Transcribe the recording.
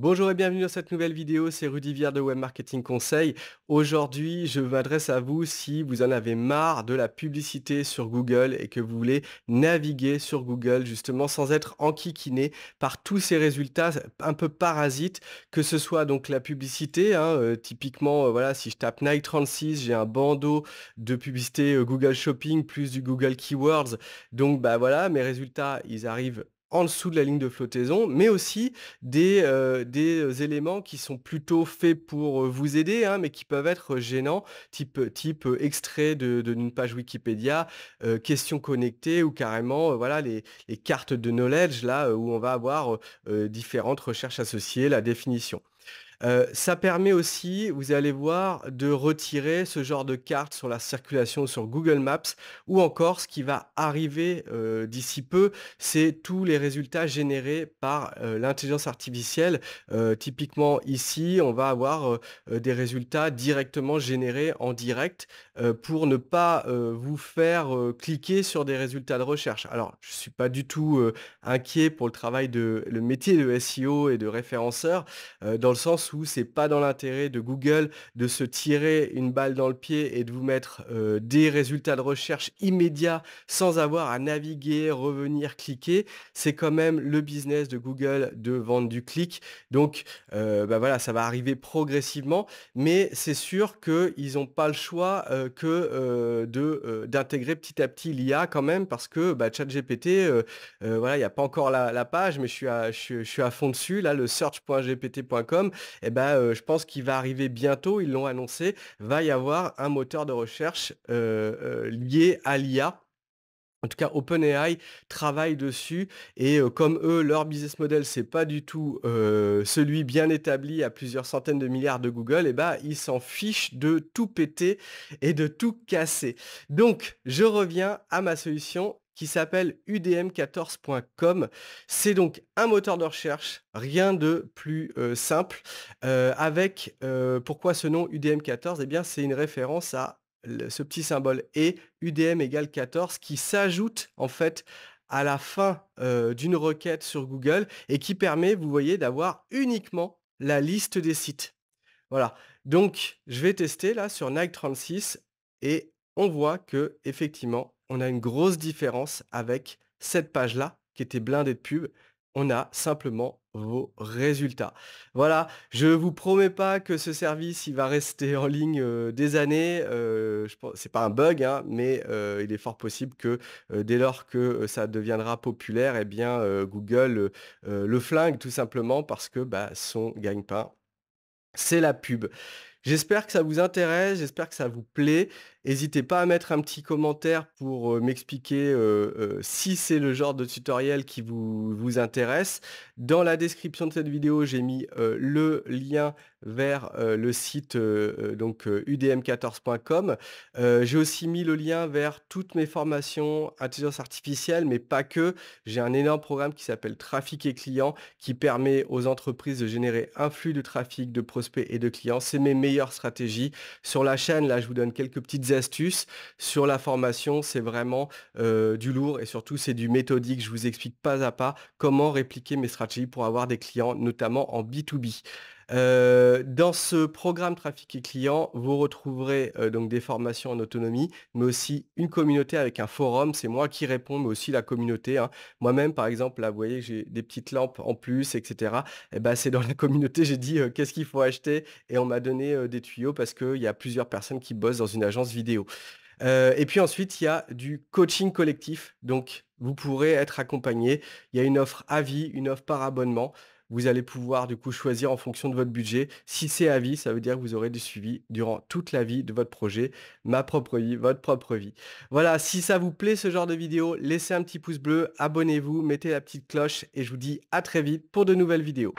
Bonjour et bienvenue dans cette nouvelle vidéo, c'est Rudy Vier de Web Marketing Conseil. Aujourd'hui, je m'adresse à vous si vous en avez marre de la publicité sur Google et que vous voulez naviguer sur Google justement sans être enquiquiné par tous ces résultats un peu parasites, que ce soit donc la publicité, hein, euh, typiquement euh, voilà, si je tape night 36, j'ai un bandeau de publicité euh, Google Shopping plus du Google Keywords. Donc bah voilà, mes résultats, ils arrivent en dessous de la ligne de flottaison, mais aussi des, euh, des éléments qui sont plutôt faits pour euh, vous aider, hein, mais qui peuvent être gênants, type, euh, type extrait d'une de, page Wikipédia, questions connectées ou carrément voilà, les, les, cartes de knowledge, là où on va avoir différentes recherches associées, la définition. Euh, ça permet aussi, vous allez voir, de retirer ce genre de carte sur la circulation sur Google Maps ou encore ce qui va arriver euh, d'ici peu, c'est tous les résultats générés par euh, l'intelligence artificielle. typiquement ici, on va avoir des résultats directement générés en direct pour ne pas vous faire cliquer sur des résultats de recherche. Alors, je ne suis pas du tout inquiet pour le travail de le métier de SEO et de référenceur dans le sens c'est pas dans l'intérêt de Google de se tirer une balle dans le pied et de vous mettre euh, des résultats de recherche immédiats sans avoir à naviguer, revenir, cliquer. C'est quand même le business de Google de vendre du clic. Donc euh, bah voilà, ça va arriver progressivement, mais c'est sûr qu'ils n'ont pas le choix euh, que de d'intégrer petit à petit l'IA quand même parce que bah, ChatGPT, voilà, il n'y a pas encore la, page, mais je suis, à, je suis à fond dessus, là, le search.gpt.com, eh ben, euh, je pense qu'il va arriver bientôt, ils l'ont annoncé, va y avoir un moteur de recherche euh, euh, lié à l'IA. En tout cas, OpenAI travaille dessus et comme eux, leur business model, c'est pas du tout celui bien établi à plusieurs centaines de milliards de Google, et eh ben, ils s'en fichent de tout péter et de tout casser. Donc, je reviens à ma solution qui s'appelle udm14.com. C'est donc un moteur de recherche, rien de plus euh, simple, euh, avec euh, pourquoi ce nom udm14 Eh bien, c'est une référence à ce petit symbole et udm égale 14 qui s'ajoute en fait à la fin d'une requête sur Google et qui permet, vous voyez, d'avoir uniquement la liste des sites. Voilà. Donc, je vais tester là sur Nike 36 et on voit que effectivement on a une grosse différence avec cette page-là qui était blindée de pub. On a simplement vos résultats. Voilà, je ne vous promets pas que ce service il va rester en ligne euh, des années. Ce euh, n'est pas un bug, hein, mais euh, il est fort possible que dès lors que ça deviendra populaire, eh bien Google le flingue tout simplement parce que bah, son gagne-pain, c'est la pub. J'espère que ça vous intéresse, j'espère que ça vous plaît. N'hésitez pas à mettre un petit commentaire pour euh, m'expliquer euh, euh, si c'est le genre de tutoriel qui vous, vous, intéresse. Dans la description de cette vidéo, j'ai mis le lien vers le site donc udm14.com. j'ai aussi mis le lien vers toutes mes formations intelligence artificielle, mais pas que. J'ai un énorme programme qui s'appelle Trafic et clients qui permet aux entreprises de générer un flux de trafic de prospects et de clients. C'est mes stratégie. Sur la chaîne, là, je vous donne quelques petites astuces. Sur la formation, c'est vraiment euh, du lourd et surtout, c'est du méthodique. Je vous explique pas à pas comment répliquer mes stratégies pour avoir des clients, notamment en B2B. Euh, dans ce programme Trafic et Clients, vous retrouverez euh, donc des formations en autonomie, mais aussi une communauté avec un forum. C'est moi qui réponds, mais aussi la communauté. Hein. Moi-même, par exemple, là, vous voyez, j'ai des petites lampes en plus, etc. Et eh ben, c'est dans la communauté, j'ai dit euh, qu'est-ce qu'il faut acheter et on m'a donné des tuyaux parce qu'il y a plusieurs personnes qui bossent dans une agence vidéo. et puis ensuite, il y a du coaching collectif. Donc, vous pourrez être accompagné. Il y a une offre à vie, une offre par abonnement. Vous allez pouvoir du coup choisir en fonction de votre budget. Si c'est à vie, ça veut dire que vous aurez du suivi durant toute la vie de votre projet, ma propre vie, votre propre vie. Voilà, si ça vous plaît ce genre de vidéo, laissez un petit pouce bleu, abonnez-vous, mettez la petite cloche et je vous dis à très vite pour de nouvelles vidéos.